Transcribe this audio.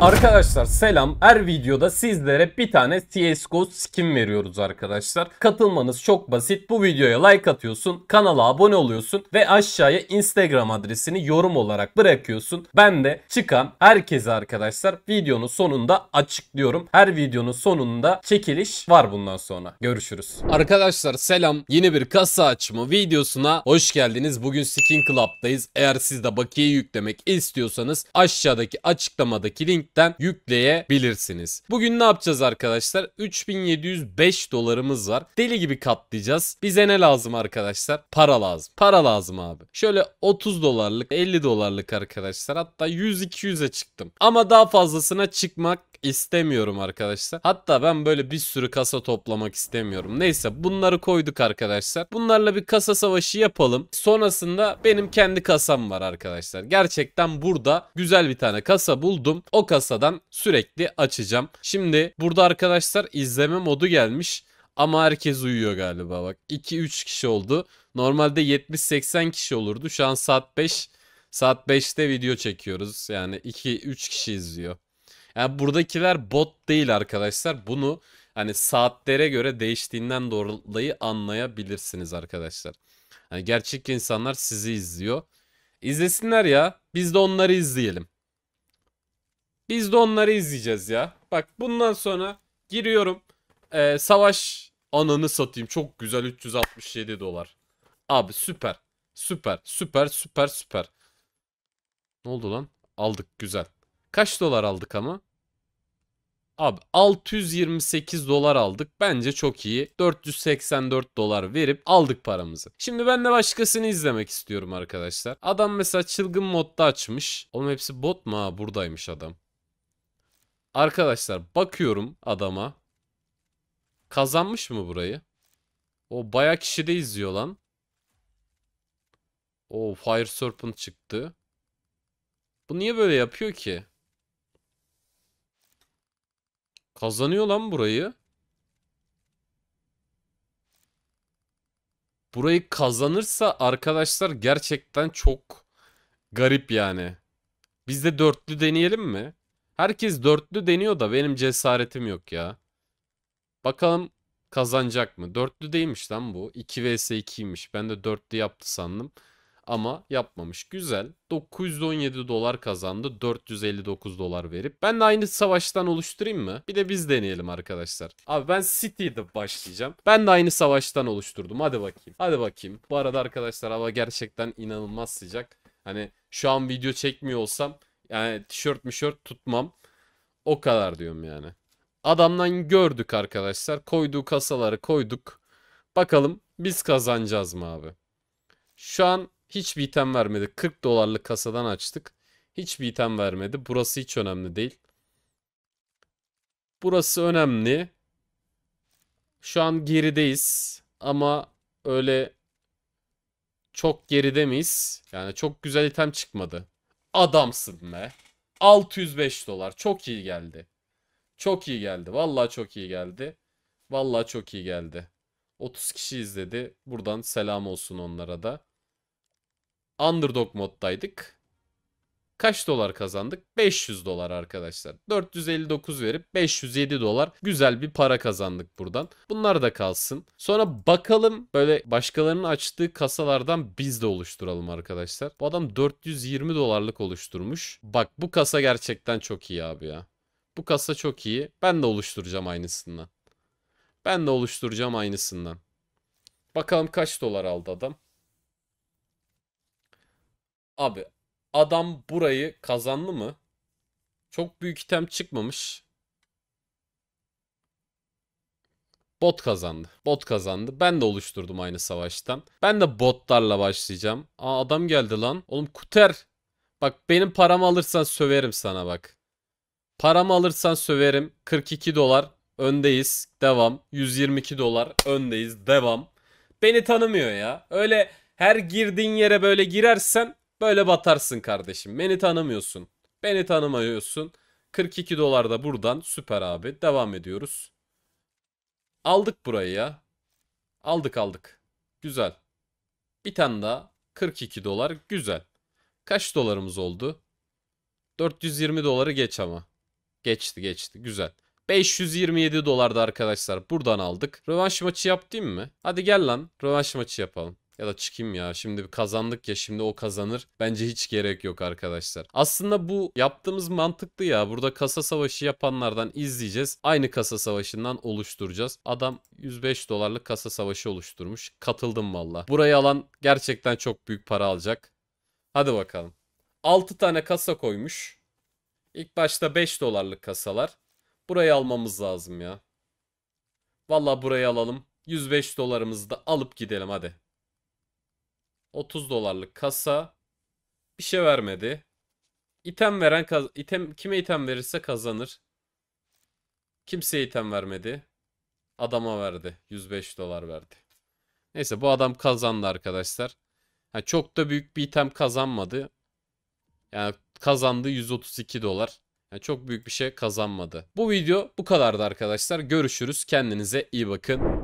Arkadaşlar selam. Her videoda sizlere bir tane CSGO skin veriyoruz arkadaşlar. Katılmanız çok basit. Bu videoya like atıyorsun, kanala abone oluyorsun ve aşağıya Instagram adresini yorum olarak bırakıyorsun. Ben de çıkan herkese arkadaşlar videonun sonunda açıklıyorum. Her videonun sonunda çekiliş var bundan sonra. Görüşürüz. Arkadaşlar selam. Yeni bir kasa açımı videosuna hoş geldiniz. Bugün Skin Club'dayız. Eğer siz de bakiye yüklemek istiyorsanız aşağıdaki açıklamadaki link linkten yükleyebilirsiniz. Bugün ne yapacağız arkadaşlar? 3705 dolarımız var. Deli gibi katlayacağız. Bize ne lazım arkadaşlar? Para lazım. Para lazım abi. Şöyle 30 dolarlık 50 dolarlık arkadaşlar. Hatta 100-200'e çıktım. Ama daha fazlasına çıkmak istemiyorum arkadaşlar. Hatta ben böyle bir sürü kasa toplamak istemiyorum. Neyse bunları koyduk arkadaşlar. Bunlarla bir kasa savaşı yapalım. Sonrasında benim kendi kasam var arkadaşlar. Gerçekten burada güzel bir tane kasa buldum. O kasadan sürekli açacağım. Şimdi burada arkadaşlar izleme modu gelmiş. Ama herkes uyuyor galiba bak. 2-3 kişi oldu. Normalde 70-80 kişi olurdu. Şu an saat 5. Saat 5'te video çekiyoruz. Yani 2-3 kişi izliyor. Yani buradakiler bot değil arkadaşlar. Bunu hani saatlere göre değiştiğinden dolayı anlayabilirsiniz arkadaşlar. Hani gerçek insanlar sizi izliyor. İzlesinler ya. Biz de onları izleyelim. Biz de onları izleyeceğiz ya. Bak bundan sonra giriyorum. Ee, savaş ananı satayım. Çok güzel 367 dolar. Abi süper. Süper. Süper süper süper. Ne oldu lan? Aldık güzel. Kaç dolar aldık ama? Abi 628 dolar aldık. Bence çok iyi. 484 dolar verip aldık paramızı. Şimdi ben de başkasını izlemek istiyorum arkadaşlar. Adam mesela çılgın modda açmış. Oğlum hepsi bot mu ha? Buradaymış adam. Arkadaşlar bakıyorum adama. Kazanmış mı burayı? O baya kişi de izliyor lan. O Fire Serpent çıktı. Bu niye böyle yapıyor ki? Kazanıyor lan burayı. Burayı kazanırsa arkadaşlar gerçekten çok garip yani. Biz de dörtlü deneyelim mi? Herkes dörtlü deniyor da benim cesaretim yok ya. Bakalım kazanacak mı? Dörtlü değilmiş lan bu. 2 vs 2'ymiş. Ben de dörtlü yaptı sandım ama yapmamış. Güzel. 917 dolar kazandı. 459 dolar verip. Ben de aynı savaştan oluşturayım mı? Bir de biz deneyelim arkadaşlar. Abi ben City'de başlayacağım. Ben de aynı savaştan oluşturdum. Hadi bakayım. Hadi bakayım. Bu arada arkadaşlar hava gerçekten inanılmaz sıcak. Hani şu an video çekmiyor olsam yani tişört mişört tutmam. O kadar diyorum yani. Adamdan gördük arkadaşlar. Koyduğu kasaları koyduk. Bakalım biz kazanacağız mı abi? Şu an Hiçbir item vermedi. 40 dolarlık kasadan açtık. Hiçbir item vermedi. Burası hiç önemli değil. Burası önemli. Şu an gerideyiz. Ama öyle çok geride miyiz? Yani çok güzel item çıkmadı. Adamsın be. 605 dolar. Çok iyi geldi. Çok iyi geldi. Vallahi çok iyi geldi. Vallahi çok iyi geldi. 30 kişi izledi. Buradan selam olsun onlara da. Underdog moddaydık. Kaç dolar kazandık? 500 dolar arkadaşlar. 459 verip 507 dolar güzel bir para kazandık buradan. Bunlar da kalsın. Sonra bakalım böyle başkalarının açtığı kasalardan biz de oluşturalım arkadaşlar. Bu adam 420 dolarlık oluşturmuş. Bak bu kasa gerçekten çok iyi abi ya. Bu kasa çok iyi. Ben de oluşturacağım aynısından. Ben de oluşturacağım aynısından. Bakalım kaç dolar aldı adam. Abi adam burayı kazandı mı? Çok büyük item çıkmamış. Bot kazandı. Bot kazandı. Ben de oluşturdum aynı savaştan. Ben de botlarla başlayacağım. Aa adam geldi lan. Oğlum Kuter. Bak benim paramı alırsan söverim sana bak. Paramı alırsan söverim. 42 dolar öndeyiz. Devam. 122 dolar öndeyiz. Devam. Beni tanımıyor ya. Öyle her girdiğin yere böyle girersen Böyle batarsın kardeşim. Beni tanımıyorsun. Beni tanımıyorsun. 42 dolar da buradan. Süper abi. Devam ediyoruz. Aldık burayı ya. Aldık aldık. Güzel. Bir tane daha. 42 dolar. Güzel. Kaç dolarımız oldu? 420 doları geç ama. Geçti geçti. Güzel. 527 dolarda arkadaşlar. Buradan aldık. Rövanş maçı yaptım mı? Hadi gel lan. Rövanş maçı yapalım. Ya da çıkayım ya. Şimdi kazandık ya şimdi o kazanır. Bence hiç gerek yok arkadaşlar. Aslında bu yaptığımız mantıklı ya. Burada kasa savaşı yapanlardan izleyeceğiz. Aynı kasa savaşından oluşturacağız. Adam 105 dolarlık kasa savaşı oluşturmuş. Katıldım valla. Burayı alan gerçekten çok büyük para alacak. Hadi bakalım. 6 tane kasa koymuş. İlk başta 5 dolarlık kasalar. Burayı almamız lazım ya. Valla burayı alalım. 105 dolarımızı da alıp gidelim hadi. 30 dolarlık kasa. Bir şey vermedi. İtem veren item kime item verirse kazanır. Kimseye item vermedi. Adama verdi. 105 dolar verdi. Neyse bu adam kazandı arkadaşlar. Yani çok da büyük bir item kazanmadı. Yani kazandı 132 dolar. Yani çok büyük bir şey kazanmadı. Bu video bu kadardı arkadaşlar. Görüşürüz. Kendinize iyi bakın.